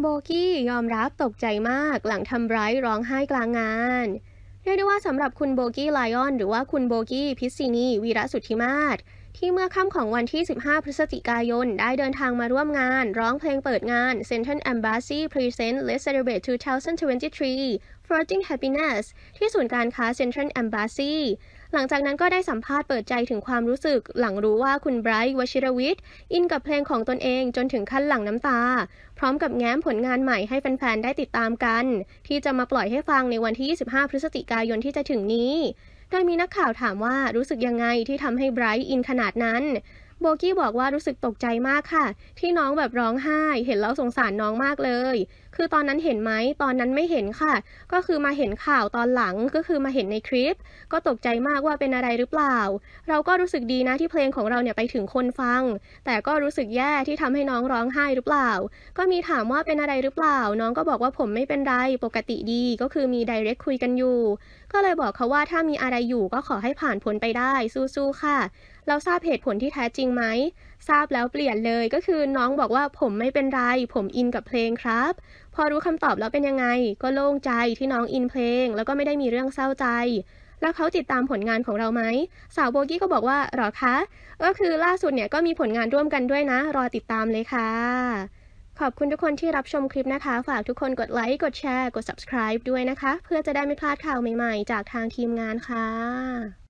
โบกี้ยอมรับตกใจมากหลังทำร้ายร้องไห้กลางงานเรียกได้ว่าสำหรับคุณโบกี้ไลออน หรือว่าคุณโบกี้พิซซินี วีระสุทธิมาศที่เมื่อค่ำของวันที่ 15 พฤศจิกายน ได้เดินทางมาร่วมงานร้องเพลงเปิดงาน Central Embassy Present Let's Celebrate 2023 Floating Happiness ที่ศูนย์การค้า Central Embassy หลังจากนั้นก็ได้สัมภาษณ์เปิดใจถึงความรู้สึก หลังรู้ว่าคุณไบรท์วชิรวิทย์อินกับเพลงของตนเองจนถึงขั้นหลั่งน้ำตา พร้อมกับแง้มผลงานใหม่ให้แฟนๆ ได้ติดตามกัน ที่จะมาปล่อยให้ฟังในวันที่ 25 พฤศจิกายนที่จะถึงนี้โดยมีนักข่าวถามว่ารู้สึกยังไงที่ทำให้ไบรท์อินขนาดนั้นโบกี้บอกว่ารู้สึกตกใจมากค่ะ ที่น้องแบบร้องไห้ เห็นแล้วสงสารน้องมากเลย คือตอนนั้นเห็นไหมตอนนั้นไม่เห็นค่ะ ก็คือมาเห็นข่าวตอนหลังก็คือมาเห็นในคลิป ก็ตกใจมากว่าเป็นอะไรหรือเปล่า เราก็รู้สึกดีนะที่เพลงของเราเนี่ยไปถึงคนฟัง แต่ก็รู้สึกแย่ที่ทำให้น้องร้องไห้หรือเปล่า ก็มีถามว่าเป็นอะไรหรือเปล่า น้องก็บอกว่าผมไม่เป็นไรปกติดีก็คือมีไดเรกคุยกันอยู่ ก็เลยบอกเขาว่าถ้ามีอะไรอยู่ก็ขอให้ผ่านพ้นไปได้สู้ๆค่ะ เราทราบเหตุผลที่แท้จริงงไหมทราบแล้วเปลี่ยนเลยก็คือน้องบอกว่าผมไม่เป็นไรผมอินกับเพลงครับ พอรู้คำตอบแล้วเป็นยังไงก็โล่งใจที่น้องอินเพลงแล้วก็ไม่ได้มีเรื่องเศร้าใจ แล้วเขาติดตามผลงานของเราไหมสาวโบกี้ก็บอกว่าหรอคะ ก็คือล่าสุดเนี่ยก็มีผลงานร่วมกันด้วยนะ รอติดตามเลยค่ะ ขอบคุณทุกคนที่รับชมคลิปนะคะ ฝากทุกคนกดไลค์ กดแชร์ กด subscribe ด้วยนะคะ เพื่อจะได้ไม่พลาดข่าวใหม่ๆจากทางทีมงานค่ะ